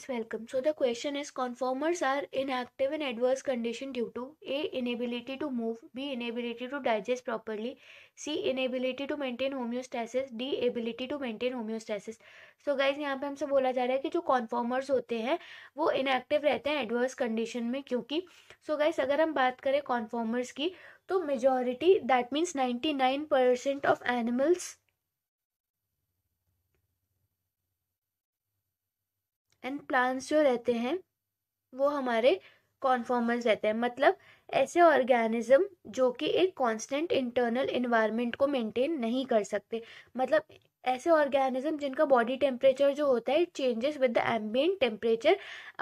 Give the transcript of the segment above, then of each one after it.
students welcome so the question is conformers are inactive in adverse condition due to a inability to move b inability to digest properly c inability to maintain homeostasis d ability to maintain homeostasis so guys यहाँ पे हमसे बोला जा रहा है कि जो conformers होते हैं वो inactive रहते हैं adverse condition में क्योंकि so guys अगर हम बात करें conformers की तो majority that means 99% of animals and plants जो रहते हैं वो हमारे कॉन्फॉर्मर्स रहते हैं मतलब ऐसे ऑर्गेनिज्म जो कि एक कांस्टेंट इंटरनल इन्वायरमेंट को मेंटेन नहीं कर सकते मतलब ऐसे ऑर्गेनिज्म जिनका बॉडी टेम्परेचर जो होता है changes with the ambient temperature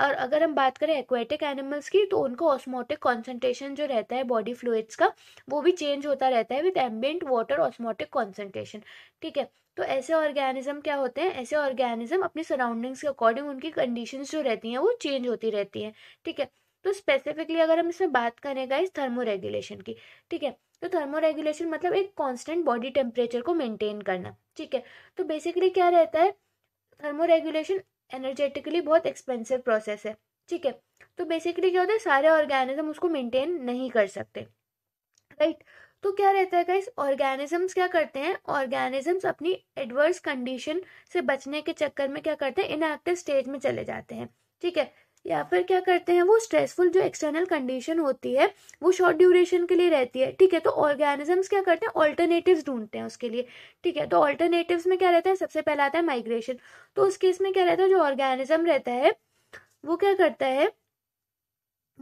और अगर हम बात करें एक्वेटिक एनिमल्स की तो उनको ऑस्मोटिक कॉन्सेंट्रेशन जो रहता है बॉडी फ्लूड्स का वो भी चेंज होता रहता है with ambient water osmotic concentration ठीक है तो ऐसे ऑर्गेनिज्म क्या होते हैं ऐसे ऑर्गेनिज्म अपनी सराउंडिंग्स के अकॉर्डिंग उनकी कंडीशंस जो रहती हैं वो चेंज होती रहती हैं ठीक है तो स्पेसिफिकली अगर हम इसमें बात करें गाइस थर्मोरेगुलेशन की ठीक है तो थर्मोरेगुलेशन मतलब एक कांस्टेंट बॉडी टेम्परेचर को मेंटेन करना ठीक है तो बेसिकली क्या रहता है थर्मोरेगुलेशन एनर्जेटिकली बहुत एक्सपेंसिव प्रोसेस है ठीक है तो बेसिकली क्या होता है सारे ऑर्गेनिज्म उसको मेंटेन नहीं कर सकते राइट तो क्या रहता है गाइस ऑर्गेनिजम्स क्या करते हैं ऑर्गेनिजम्स अपनी एडवर्स कंडीशन से बचने के चक्कर में क्या करते हैं इनएक्टिव स्टेज में चले जाते हैं ठीक है या फिर क्या करते हैं वो स्ट्रेसफुल जो एक्सटर्नल कंडीशन होती है वो शॉर्ट ड्यूरेशन के लिए रहती है ठीक है तो ऑर्गेनिजम्स क्या करते हैं ऑल्टरनेटिव्स ढूंढते हैं उसके लिए ठीक है तो ऑल्टरनेटिव्स में क्या रहता है सबसे पहला आता है माइग्रेशन तो उस केस में क्या रहता है जो ऑर्गेनिज्म रहता है वो क्या करता है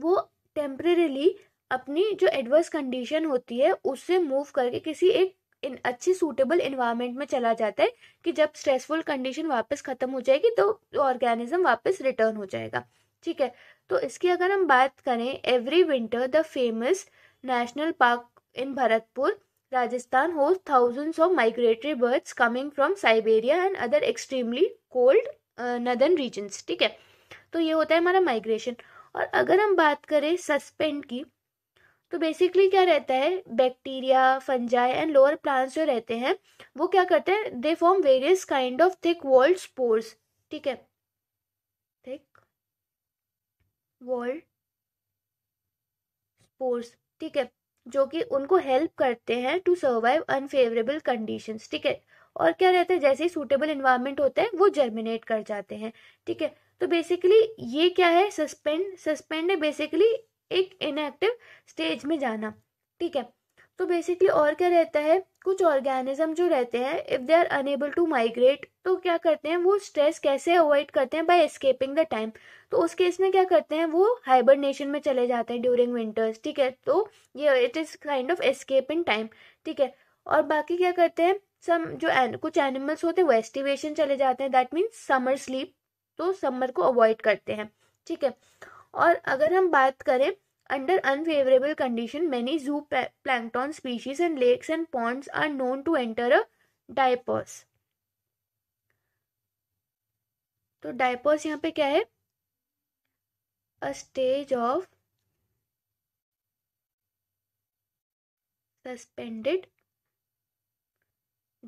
वो टेम्परेली अपनी जो एडवर्स कंडीशन होती है उससे मूव करके किसी एक इन अच्छी सूटेबल इन्वायरमेंट में चला जाता है कि जब स्ट्रेसफुल कंडीशन वापस ख़त्म हो जाएगी तो ऑर्गेनिज्म वापस रिटर्न हो जाएगा ठीक है तो इसकी अगर हम बात करें every winter the famous national park in Bharatpur Rajasthan हो thousands of migratory birds coming from Siberia and other extremely cold uh, regions ठीक है तो ये होता है हमारा माइग्रेशन और अगर हम बात करें सस्पेंड की तो बेसिकली क्या रहता है bacteria fungi and lower plants जो रहते हैं वो क्या करते हैं they form various kind of thick walled spores ठीक है थिक वर्ल्ड स्पोर्ट्स ठीक है जो कि उनको हेल्प करते हैं टू सर्वाइव अनफेवरेबल कंडीशंस ठीक है और क्या रहता है जैसे ही सूटेबल इन्वायरमेंट होता है वो जर्मिनेट कर जाते हैं ठीक है तो बेसिकली ये क्या है सस्पेंड सस्पेंड है बेसिकली एक इनएक्टिव स्टेज में जाना ठीक है तो बेसिकली और क्या रहता है कुछ ऑर्गेनिज्म जो रहते हैं if they are unable to migrate तो क्या करते हैं वो स्ट्रेस कैसे अवॉइड करते हैं बाय एस्केपिंग द टाइम तो उस केस में क्या करते हैं वो हाइबरनेशन में चले जाते हैं ड्यूरिंग विंटर्स ठीक है तो ये it is kind of escape in time ठीक है और बाकी क्या करते हैं सम जो एन, कुछ एनिमल्स होते हैं वेस्टिवेशन चले जाते हैं दैट मीन्स समर स्लीप तो समर को अवॉइड करते हैं ठीक है और अगर हम बात करें under unfavourable condition many zooplankton species and lakes and ponds are known to enter a diapause तो डायपर्स यहाँ पे क्या है a stage of suspended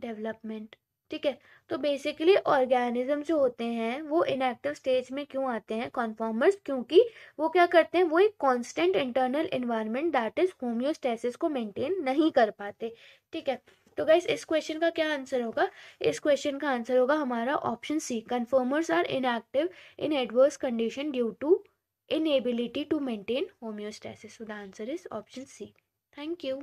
development ठीक है तो बेसिकली ऑर्गेनिज्म जो होते हैं वो इनएक्टिव स्टेज में क्यों आते हैं कॉन्फॉर्मर्स क्योंकि वो क्या करते हैं वो एक constant internal environment that is homeostasis को मेंटेन नहीं कर पाते ठीक है तो गाइस इस क्वेश्चन का क्या आंसर होगा इस क्वेश्चन का आंसर होगा हमारा option C conformers are inactive in adverse condition due to inability to maintain homeostasis so the answer is option C thank you